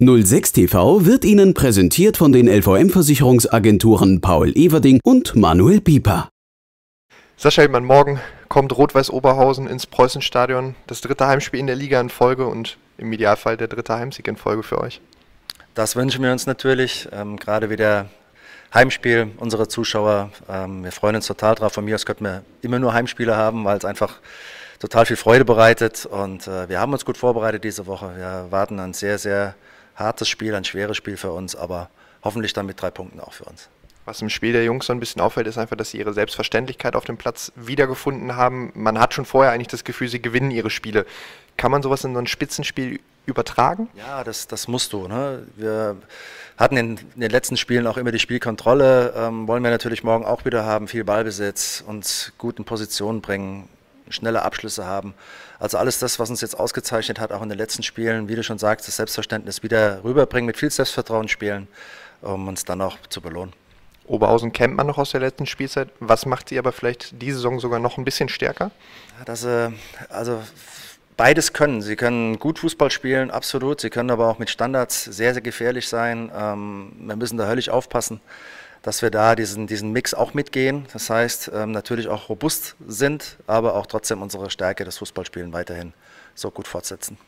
06 TV wird Ihnen präsentiert von den LVM-Versicherungsagenturen Paul Everding und Manuel Pieper. Sascha Hildmann, morgen kommt Rot-Weiß Oberhausen ins Preußenstadion. Das dritte Heimspiel in der Liga in Folge und im Idealfall der dritte Heimsieg in Folge für euch. Das wünschen wir uns natürlich, ähm, gerade wieder Heimspiel unserer Zuschauer. Ähm, wir freuen uns total drauf. Von mir aus könnten wir immer nur Heimspiele haben, weil es einfach total viel Freude bereitet. Und äh, wir haben uns gut vorbereitet diese Woche. Wir warten an sehr, sehr hartes Spiel, ein schweres Spiel für uns, aber hoffentlich dann mit drei Punkten auch für uns. Was im Spiel der Jungs so ein bisschen auffällt, ist einfach, dass sie ihre Selbstverständlichkeit auf dem Platz wiedergefunden haben. Man hat schon vorher eigentlich das Gefühl, sie gewinnen ihre Spiele. Kann man sowas in so ein Spitzenspiel übertragen? Ja, das, das musst du. Ne? Wir hatten in, in, den letzten Spielen auch immer die Spielkontrolle, ähm, wollen wir natürlich morgen auch wieder haben, viel Ballbesitz, und gut in Positionen bringen, schnelle Abschlüsse haben. Also alles das, was uns jetzt ausgezeichnet hat, auch in den letzten Spielen, wie du schon sagst, das Selbstverständnis wieder rüberbringen, mit viel Selbstvertrauen spielen, um uns dann auch zu belohnen. Oberhausen kennt man noch aus der letzten Spielzeit. Was macht sie aber vielleicht diese Saison sogar noch ein bisschen stärker? Dass, äh, also beides können. Sie können gut Fußball spielen, absolut. Sie können aber auch mit Standards sehr, sehr gefährlich sein. Ähm, wir müssen da höllisch aufpassen dass wir da diesen, diesen Mix auch mitgehen. Das heißt, ähm, natürlich auch robust sind, aber auch trotzdem unsere Stärke das Fußballspielen weiterhin so gut fortsetzen.